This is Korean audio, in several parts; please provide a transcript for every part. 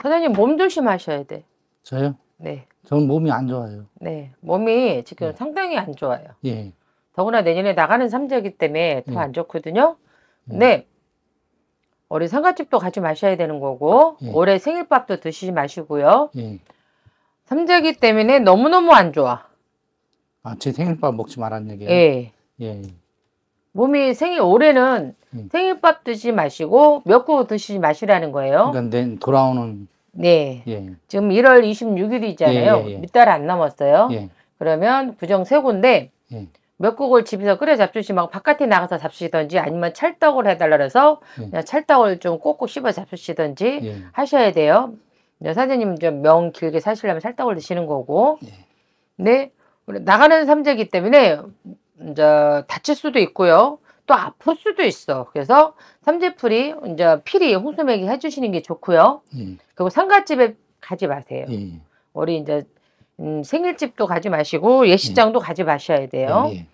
선생님 몸 조심하셔야 돼. 저요? 네. 저는 몸이 안 좋아요. 네. 몸이 지금 네. 상당히 안 좋아요. 예. 더구나 내년에 나가는 삼재기 때문에 더안 네. 좋거든요. 네. 우리 네. 상가집도 가지 마셔야 되는 거고 예. 올해 생일밥도 드시지 마시고요. 예. 삼재기 때문에 너무너무 안 좋아. 아, 제 생일밥 먹지 말란 얘기예요? 예. 예. 예. 몸이 생일 올해는 음. 생일밥 드시지 마시고 몇구 드시지 마시라는 거예요. 그러니까 내, 돌아오는 네. 예. 지금 1월 26일이잖아요. 예, 예, 예, 밑달 안 남았어요. 예. 그러면 부정 세 군데 예. 몇 국을 집에서 끓여 잡수시면 바깥에 나가서 잡수시든지 아니면 찰떡을 해달라 그래서 그냥 찰떡을 좀 꼭꼭 씹어 잡수시든지 하셔야 돼요. 사장님 좀 명 길게 사시려면 찰떡을 드시는 거고. 네. 나가는 삼재기 때문에 이제 다칠 수도 있고요. 또 아플 수도 있어. 그래서 삼재풀이 이제 필히 홍수맥이 해주시는 게 좋고요. 음. 그리고 상가집에 가지 마세요. 예. 우리 이제 음, 생일집도 가지 마시고 예식장도 예. 가지 마셔야 돼요. 예. 예.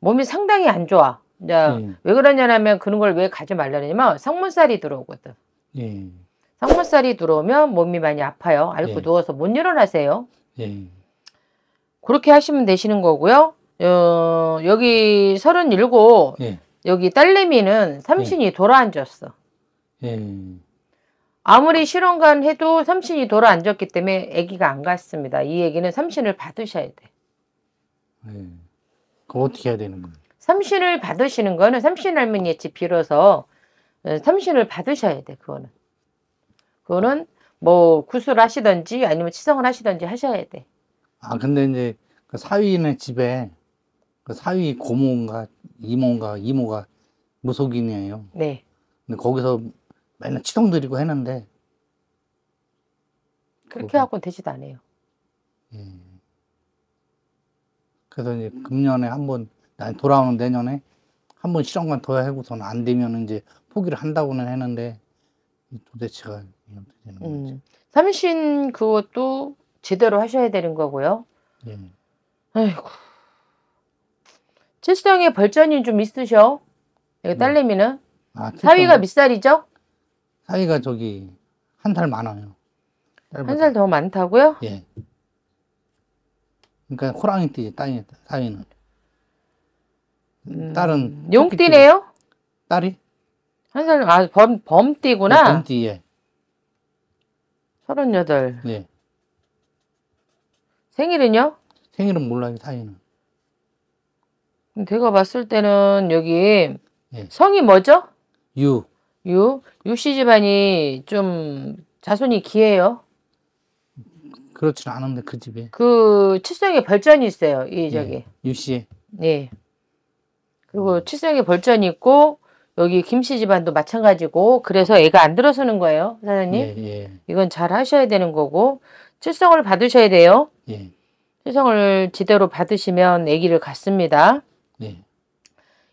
몸이 상당히 안 좋아. 이제 예. 왜 그러냐면 그런 걸 왜 가지 말라냐면 성문살이 들어오거든. 성문살이 들어오면 몸이 많이 아파요. 앓고 누워서 못 일어나세요. 그렇게 하시면 되시는 거고요. 어, 여기 37, 예. 여기 딸내미는 삼신이 예. 돌아앉았어. 예. 아무리 실언관 해도 삼신이 돌아앉았기 때문에 아기가 안 갔습니다. 이 얘기는 삼신을 받으셔야 돼. 예. 그 어떻게 해야 되는 겁니까? 삼신을 받으시는 거는 삼신 할머니의 집 빌어서 어, 삼신을 받으셔야 돼. 그거는. 그거는 뭐 구술하시든지 아니면 치성을 하시든지 하셔야 돼. 아 근데 이제 그 사위네 집에 그 사위 고모인가 이모인가 이모가 무속인이에요. 네. 근데 거기서 맨날 치동 들이고 했는데 그렇게 뭐 하고 되지도 않아요. 예. 그래서 이제 금년에 한번 돌아오는 내년에 한번 실험관 더 해고선 안 되면 이제 포기를 한다고는 했는데 도대체가 어떻 되는 건지. 음. 삼신 그것도 제대로 하셔야 되는 거고요. 예. 아이고. 칠수형의 벌전이 좀 있으셔. 여기 네. 딸내미는. 아, 사위가 몇 살이죠? 사위가 저기 한 살 많아요. 한 살 더 많다고요? 예. 그러니까 호랑이 띠지 딸이 사위는. 음, 딸은 용띠네요? 딸이? 한 살, 아, 범, 범띠구나? 네, 범띠, 예. 38. 예. 생일은요? 생일은 몰라요, 사위는. 제가 봤을 때는 여기 예. 성이 뭐죠? 유. 유? 유 씨 집안이 좀 자손이 기해요. 그렇진 않은데 그 집에. 그 칠성에 벌전이 있어요. 이 예, 저기. 예. 유씨. 예. 그리고 칠성에 벌전이 있고 여기 김 씨 집안도 마찬가지고 그래서 애가 안 들어서는 거예요. 사장님. 예, 예. 이건 잘 하셔야 되는 거고 칠성을 받으셔야 돼요. 예. 칠성을 지대로 받으시면 아기를 갖습니다.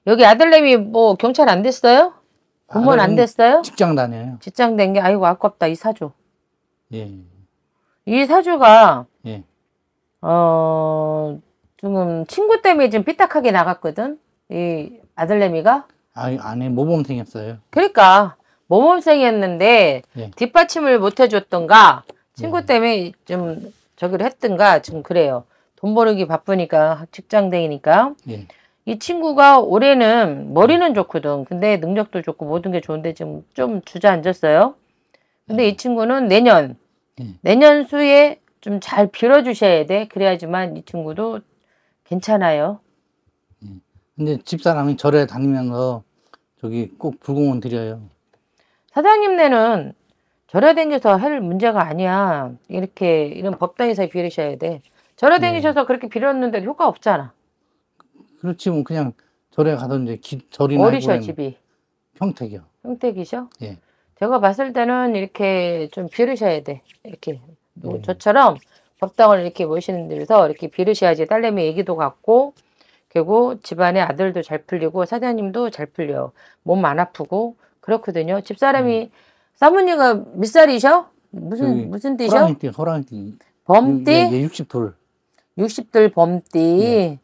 여기 아들내미 뭐 경찰 안 됐어요? 공무원 안 됐어요? 직장 다녀요. 직장 된게 아이고 아깝다 이 사주. 예. 이 사주가 예. 어 지금 친구 때문에 지금 삐딱하게 나갔거든. 이 아들내미가. 아 안에 모범생이어요 그러니까 모범생이었는데 예. 뒷받침을 못 해줬던가 친구 예. 때문에 좀 저기를 했던가 지금 그래요. 돈 벌기 바쁘니까 직장 다니니까. 예. 이 친구가 올해는 머리는 좋거든. 근데 능력도 좋고 모든 게 좋은데 지금 좀 주저앉았어요. 근데 이 친구는 내년, 예. 내년 수에 좀 잘 빌어주셔야 돼. 그래야지만 이 친구도 괜찮아요. 예. 근데 집사람이 절에 다니면서 저기 꼭 불공원 드려요. 사장님네는 절에 댕겨서 할 문제가 아니야. 이렇게 이런 법당에서 빌으셔야 돼. 절에 댕기셔서 예. 그렇게 빌었는데 효과 없잖아. 그렇지 뭐 그냥 절에 가던 이제 기, 절이나 어리셔 집이 평택이요. 평택이셔? 예. 제가 봤을 때는 이렇게 좀 비르셔야 돼. 이렇게 뭐 네. 저처럼 법당을 이렇게 모시는 데서 이렇게 비르셔야지 딸내미 얘기도 같고 그리고 집안의 아들도 잘 풀리고 사장님도 잘 풀려 몸 안 아프고 그렇거든요. 집사람이 음. 사모님가 몇 살이셔? 무슨 무슨 띠셔? 호랑이띠, 호랑이띠. 범띠? 예, 예, 60돌. 예, 60돌 범띠. 네.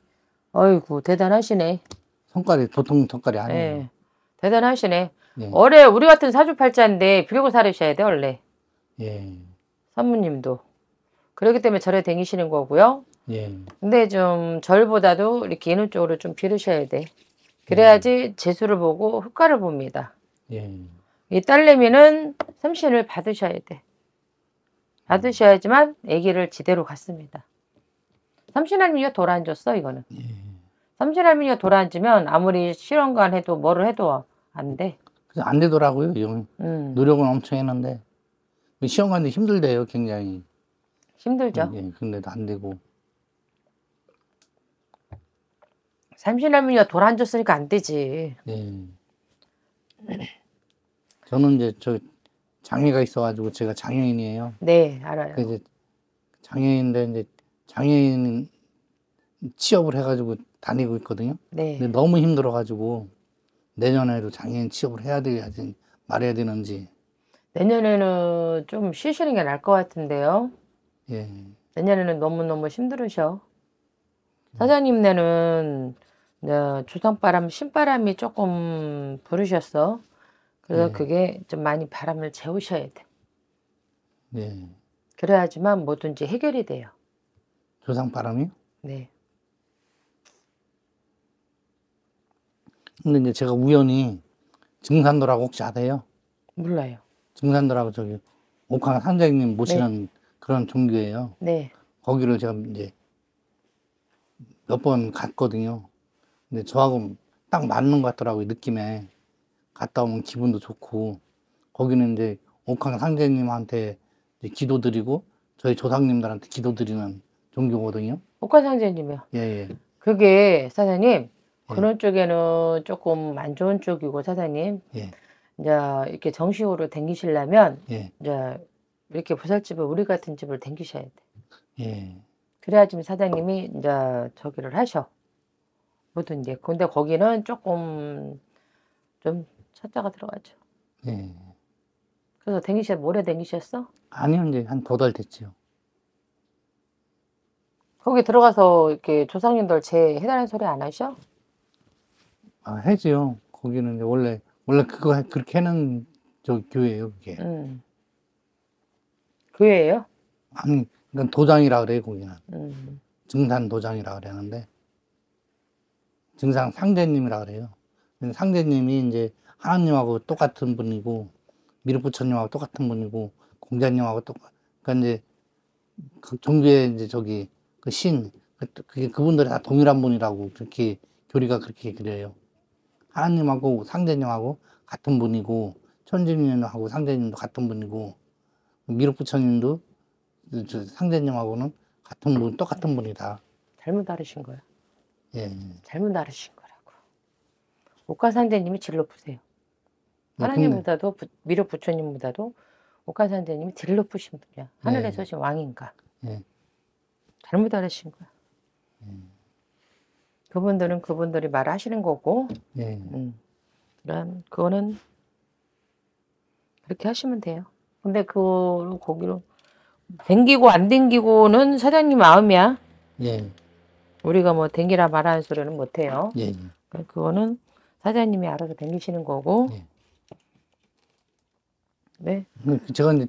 아이고 대단하시네. 성깔이 도통 성깔이 아니에요. 예. 대단하시네. 예. 올해 우리 같은 사주팔자인데 비교고 살으셔야 돼 원래. 예. 산모님도. 그렇기 때문에 절에 댕기시는 거고요. 예. 근데 좀 절보다도 이렇게 이는 쪽으로 좀 기르셔야 돼. 그래야지 음. 재수를 보고 흑가를 봅니다. 예. 이 딸내미는 삼신을 받으셔야 돼. 받으셔야지만 아기를 지대로 갔습니다. 삼신할머니가 돌아앉았어 이거는. 예. 삼신할머니가 돌아앉으면 아무리 실험관 해도 뭐를 해도 안 돼. 안 되더라고요. 이건 음. 노력은 엄청 했는데 시험관도 힘들대요 굉장히. 힘들죠. 예, 근데도 안 되고. 삼신할머니가 돌아앉았으니까 안 되지. 예. 저는 이제 저 장애가 있어가지고 제가 장애인이에요. 네, 알아요. 그 이제 장애인데 인 이제 장애인 취업을 해가지고 다니고 있거든요. 네. 근데 너무 힘들어가지고 내년에도 장애인 취업을 해야 될지 말해야 되는지. 내년에는 좀 쉬시는 게 나을 것 같은데요. 예. 내년에는 너무너무 힘들으셔. 사장님네는 네, 주상바람, 신바람이 조금 부르셨어. 그래서 예. 그게 좀 많이 바람을 재우셔야 돼. 네. 그래야지만 뭐든지 해결이 돼요. 조상 바람이? 네. 근데 이제 제가 우연히 증산도라고 혹시 아세요? 몰라요. 증산도라고 저기 옥황 산장님 모시는 네. 그런 종교예요. 네. 거기를 제가 이제 몇 번 갔거든요. 근데 저하고 딱 맞는 것 같더라고요, 느낌에. 갔다 오면 기분도 좋고. 거기는 이제 옥황 상제님한테 기도 드리고 저희 조상님들한테 기도 드리는 정경호등이요? 옥화상제님이요. 예, 예. 그게 사장님 예. 그런 쪽에는 조금 안 좋은 쪽이고 사장님 예. 이제 이렇게 정식으로 댕기시려면 예. 이제 이렇게 보살집을 우리 같은 집을 댕기셔야 돼. 예. 그래야 지금 사장님이 이제 저기를 하셔. 뭐든 이 근데 거기는 조금 좀 첫자가 들어가죠. 예. 그래서 댕기셔 모래 댕기셨어? 아니요, 이제 한 두 달 됐지요. 거기 들어가서 이렇게 조상님들 제 해달라는 소리 안 하셔? 아, 해지요. 거기는 원래 원래 그거 그렇게 하는 저 교회예요, 그게. 음. 교회예요? 아니, 그러 그러니까 도장이라 그래 거기는. 음. 증산 도장이라 그러는데 증상 상제님이라 그래요. 상제님이 이제 하나님하고 똑같은 분이고 미륵부처님하고 똑같은 분이고 공자님하고 똑같. 그러니까 이제 그 종교의 이제 저기 그 신, 그, 그게 그분들이 다 동일한 분이라고 그렇게 교리가 그렇게 그래요. 하나님하고 상대님하고 같은 분이고 천지님하고 상대님도 같은 분이고 미륵부처님도 상대님하고는 같은 분, 똑같은 분이다. 잘못 알으신 거야. 예. 잘못 알으신 거라고. 옥가상대님이 질로 푸세요. 뭐 하나님보다도 미륵 부처님보다도 옥가상대님이 질로 푸신 분이야. 하늘에 예. 서신 왕인가. 예. 잘못 알으신 거야. 음. 그분들은 그분들이 말하시는 거고, 예. 음. 그럼 그거는 그렇게 하시면 돼요. 근데 그거 거기로 댕기고 안 댕기고는 사장님 마음이야. 예. 우리가 뭐 댕기라 말하는 소리는 못 해요. 예. 예. 그러니까 그거는 사장님이 알아서 댕기시는 거고. 예. 네. 그, 제가 이제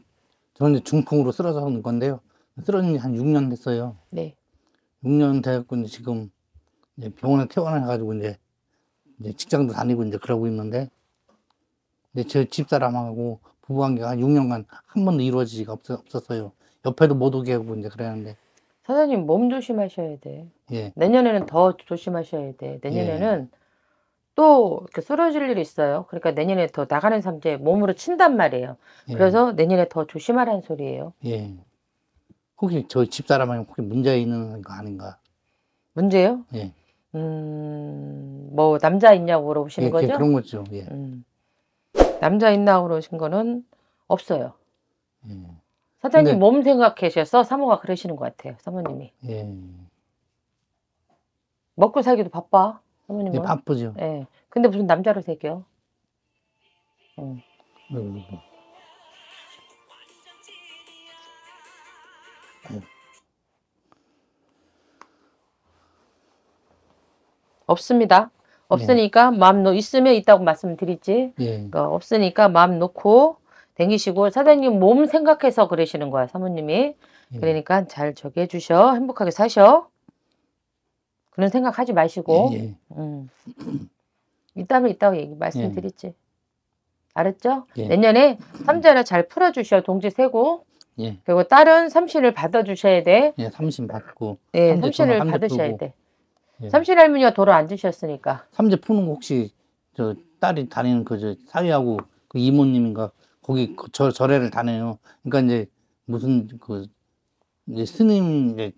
저는 이제 중풍으로 쓰러져 하 건데요. 쓰러진 지한 6년 됐어요. 네. 6년 돼갖고 지금 이제 병원에 퇴원해가지고 이제, 이제 직장도 다니고 이제 그러고 있는데 근데 제 집사람하고 부부관계가 6년간 한 번도 이루어지지가 없었, 어요 옆에도 못 오게 하고 이제 그랬는데 사장님 몸 조심하셔야 돼. 예. 내년에는 더 조심하셔야 돼. 내년에는 예. 또 이렇게 쓰러질 일이 있어요. 그러니까 내년에 더 나가는 삼재 몸으로 친단 말이에요. 예. 그래서 내년에 더 조심하라는 소리예요. 예. 혹시 저집사람하 혹시 문제 있는 거 아닌가? 문제요? 예. 음, 뭐 남자 있냐고 물어보시 예, 예, 거죠? 그런 거죠. 예. 음. 남자 있나 그러신 거는 없어요. 예. 사장님 근데- 몸 생각하셔서 사모가 그러시는 것 같아요. 사모님이 예. 먹고 살기도 바빠. 사모님 예, 바쁘죠. 예. 근데 무슨 남자를 새겨? 음. 그 없습니다. 없으니까 네. 마음 놓 있으면 있다고 말씀드리지. 네. 그러니까 없으니까 마음 놓고 댕기시고 사장님 몸 생각해서 그러시는 거야 사모님이. 네. 그러니까 잘 저기 해주셔 행복하게 사셔. 그런 생각하지 마시고. 예, 음. 있다면 있다고 얘기 말씀드리지. 알았죠? 내년에 삼자를 잘 풀어주셔 동지 세고. 그리고 다른 삼신을 받아주셔야 돼. 예, 삼신 받고. 예, 삼신을 받으셔야 돼. 예. 삼실 할머니가 돌아 앉으셨으니까. 삼재 푸는 거 혹시 저 딸이 다니는 그 저 사위하고 그 이모님인가 거기 그 절, 절에를 다녀요. 그러니까 이제 무슨 그 이제 스님 이제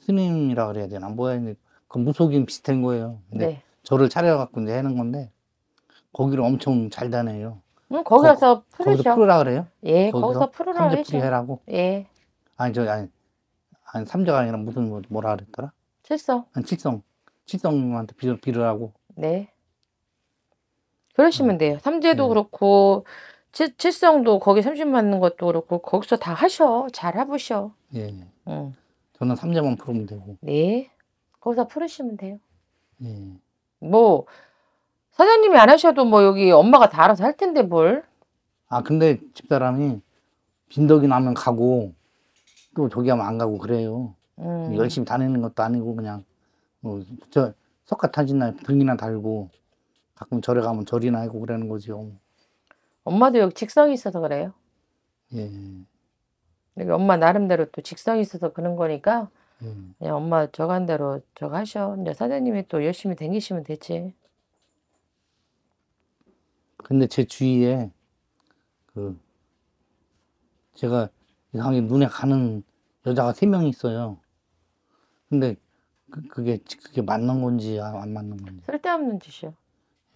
스님이라 그래야 되나 뭐야 이제 그 무속인 비슷한 거예요. 근데 네. 절을 차려갖고 이제 하는 건데 거기를 엄청 잘 다녀요. 응, 음, 거기 서 풀으셔. 거기서 풀으라 그래요? 예, 거기서, 풀으라 해죠. 삼재 풀이 해라고. 예. 아니 저 아니 아니 삼재가 아니라 무슨 뭐, 뭐라 그랬더라? 칠성. 아 칠성. 칠성한테 비를, 하고. 네. 그러시면 음. 돼요. 삼재도 네. 그렇고 칠, 칠성도 거기 삼십 받는 것도 그렇고 거기서 다 하셔. 잘 해보셔. 예. 예. 응. 저는 삼재만 풀으면 되고. 네. 거기서 풀으시면 돼요. 예. 뭐 사장님이 안 하셔도 뭐 여기 엄마가 다 알아서 할 텐데 뭘. 아 근데 집사람이 빈덕이 나면 가고 또 저기 하면 안 가고 그래요. 음. 열심히 다니는 것도 아니고 그냥 뭐저 석가 탄진날 등이나 달고 가끔 절에 가면 절이나 하고 그러는 거지요. 엄마도 여기 직성이 있어서 그래요. 예. 여기 엄마 나름대로 또 직성이 있어서 그런 거니까 예. 그냥 엄마 저간 대로 저거 하셔. 이제 사장님이 또 열심히 댕기시면 되지. 근데 제 주위에 그 제가 이상하게 눈에 가는 여자가 세명 있어요. 근데 그, 그게 그게 맞는 건지 아, 안 맞는 건지. 쓸데없는 짓이요.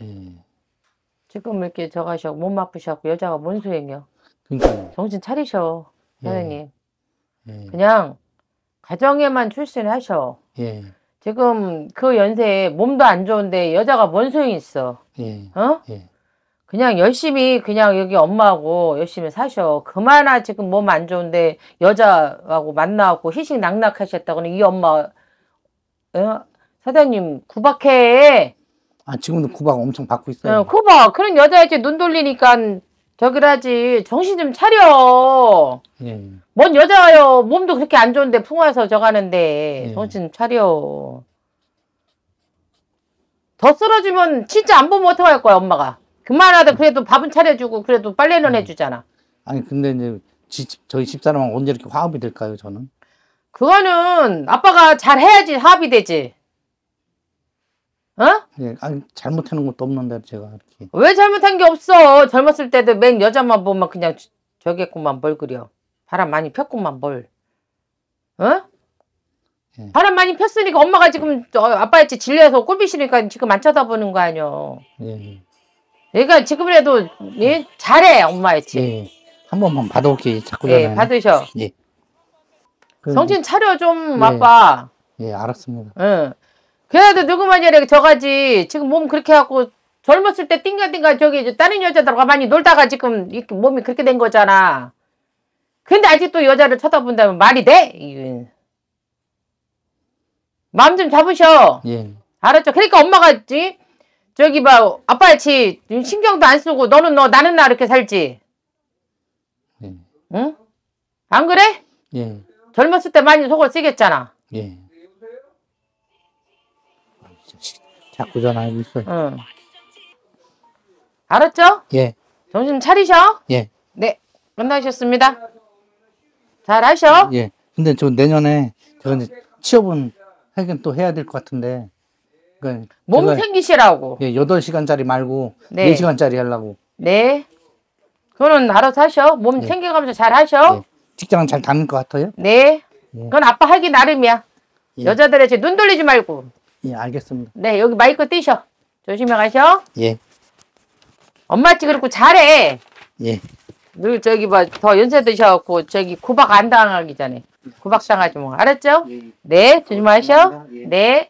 예. 지금 이렇게 저가셔 몸아프셔고 여자가 뭔 소행이요. 그러니까 정신 차리셔 예. 사장님. 예. 그냥 가정에만 출신하셔. 예. 지금 그 연세에 몸도 안 좋은데 여자가 뭔 소용이 있어. 예. 어? 예. 그냥 열심히 그냥 여기 엄마하고 열심히 사셔. 그만아 지금 몸 안 좋은데 여자하고 만나고 희식 낙낙하셨다고는 이 엄마 어? 사장님 구박해. 아 지금도 구박 엄청 받고 있어요. 어, 구박 그런 여자한테 눈 돌리니까 저기라지 정신 좀 차려. 예. 뭔 여자요? 몸도 그렇게 안 좋은데 풍화해서 저가는데 예. 정신 차려. 더 쓰러지면 진짜 안 보면 어떡할 거야 엄마가. 그만하다 그래도 밥은 차려주고 그래도 빨래는 네. 해주잖아. 아니 근데 이제 지, 저희 집사람하 언제 이렇게 화합이 될까요 저는? 그거는 아빠가 잘 해야지 합이 되지. 어? 예, 아니 잘못하는 것도 없는데 제가 이렇게 왜 잘못한 게 없어? 젊었을 때도 맨 여자만 보면 그냥 저- 저겠구만 뭘 그려. 바람 많이 폈구만 뭘. 어? 예. 바람 많이 폈으니까 엄마가 지금 아빠한테 질려서 꼴비 싫니까 지금 안 쳐다보는 거 아니여. 예, 예. 내가 그러니까 지금이라도 예? 잘해 엄마 했지. 예. 한 번만 받아올게 자꾸 전화. 예, 받으셔. 예. 그, 정신 차려 좀 예. 아빠. 예, 알았습니다. 응. 예. 그래도 누구만 이래 저가지 지금 몸 그렇게 하고 젊었을 때 띵가띵가 저기 다른 여자들 가만히 놀다가 지금 이렇게 몸이 그렇게 된 거잖아. 근데 아직도 여자를 쳐다본다면 말이 돼? 마음 좀 잡으셔. 예. 알았죠? 그러니까 엄마가 지 저기 봐 아빠같이 신경도 안 쓰고 너는 너 나는 나 이렇게 살지. 네. 응? 안 그래? 예. 젊었을 때 많이 속을 쓰겠잖아. 예. 자꾸 전화하고 있어. 응. 알았죠? 예. 정신 차리셔. 예. 네. 만나셨습니다. 잘 하셔. 예. 근데 저 내년에 저는 취업은 하긴 또 해야 될 것 같은데 그러니까 몸챙기시라고 예, 8시간짜리 말고 네. 4시간짜리 하려고. 네. 그거는 알아서 하셔. 몸 네. 챙겨가면서 잘 하셔. 네. 직장은 잘 다닐 것 같아요? 네. 예. 그건 아빠 하기 나름이야. 예. 여자들의 제눈 돌리지 말고. 예, 알겠습니다. 네, 여기 마이크 띄셔. 조심히 가셔. 예. 엄마 찌 그렇고 잘해. 예. 늘 저기 봐더 뭐 연세 드셔갖고 저기 구박 안 당하기 전에 구박 당하지 뭐 알았죠? 예. 네 조심하셔. 네.